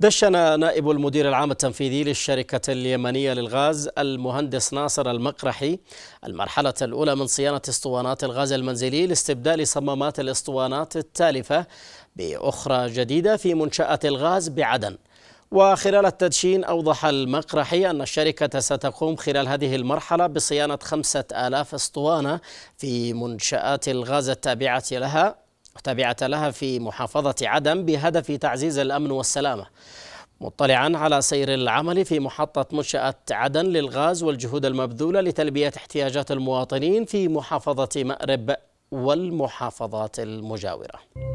دشن نائب المدير العام التنفيذي للشركة اليمنية للغاز المهندس ناصر المقرحي المرحلة الأولى من صيانة اسطوانات الغاز المنزلي لاستبدال صمامات الاسطوانات التالفة بأخرى جديدة في منشأة الغاز بعدن وخلال التدشين أوضح المقرحي أن الشركة ستقوم خلال هذه المرحلة بصيانة خمسة آلاف اسطوانة في منشآت الغاز التابعة لها تابعة لها في محافظة عدن بهدف تعزيز الأمن والسلامة مطلعا على سير العمل في محطة منشأة عدن للغاز والجهود المبذولة لتلبية احتياجات المواطنين في محافظة مأرب والمحافظات المجاورة